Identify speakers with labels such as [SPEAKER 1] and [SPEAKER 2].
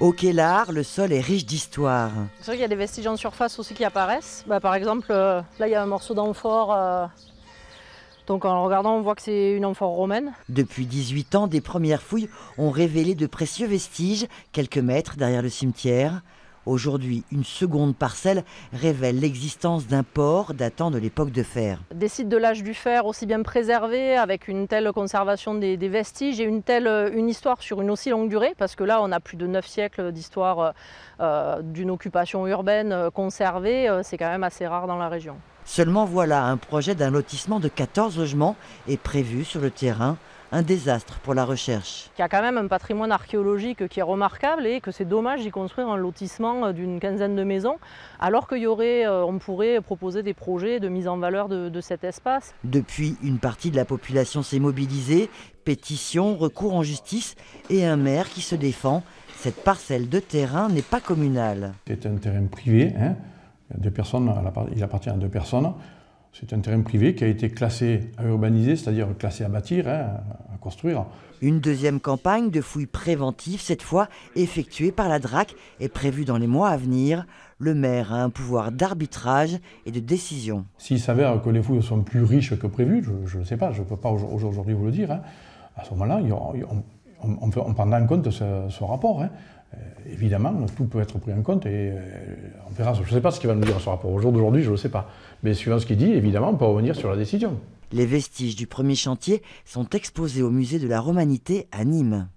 [SPEAKER 1] Au Kellar, le sol est riche d'histoire.
[SPEAKER 2] C'est vrai qu'il y a des vestiges en surface aussi qui apparaissent. Bah, par exemple, euh, là, il y a un morceau d'amphore. Euh, donc en regardant, on voit que c'est une amphore romaine.
[SPEAKER 1] Depuis 18 ans, des premières fouilles ont révélé de précieux vestiges, quelques mètres derrière le cimetière. Aujourd'hui, une seconde parcelle révèle l'existence d'un port datant de l'époque de fer.
[SPEAKER 2] Des sites de l'âge du fer aussi bien préservés, avec une telle conservation des, vestiges et une telle euh, histoire sur une aussi longue durée, parce que là on a plus de 9 siècles d'histoire euh, euh, d'une occupation urbaine conservée, c'est quand même assez rare dans la région.
[SPEAKER 1] Seulement voilà, un projet d'un lotissement de 14 logements est prévu sur le terrain un désastre pour la recherche.
[SPEAKER 2] Il y a quand même un patrimoine archéologique qui est remarquable et que c'est dommage d'y construire un lotissement euh, d'une quinzaine de maisons, alors qu'il y aurait, euh, on pourrait proposer des projets de mise en valeur de, cet espace.
[SPEAKER 1] Depuis, une partie de la population s'est mobilisée, pétition, recours en justice et un maire qui se défend. Cette parcelle de terrain
[SPEAKER 3] n'est pas communale. C'est un terrain privé, hein il, il appartient à deux personnes. C'est un terrain privé qui a été classé à urbaniser, c'est-à-dire classé à bâtir, hein, construire. Une deuxième campagne de fouilles préventives, cette fois
[SPEAKER 1] effectuée par la DRAC, est prévue dans les mois à venir. Le maire a un pouvoir d'arbitrage
[SPEAKER 3] et de décision. S'il s'avère que les fouilles sont plus riches que prévu, je ne sais pas, je ne peux pas aujourd'hui vous le dire, hein. à ce moment-là, on, on, prendra en compte ce, rapport. Hein. Euh, évidemment, tout peut être pris en compte et euh, on verra. Je ne sais pas ce qu'il va nous dire ce rapport. Au jour d'aujourd'hui, je ne le sais pas. Mais suivant ce qu'il dit, évidemment, on peut revenir sur la décision. Les vestiges du premier chantier
[SPEAKER 1] sont exposés au musée de la Romanité à Nîmes.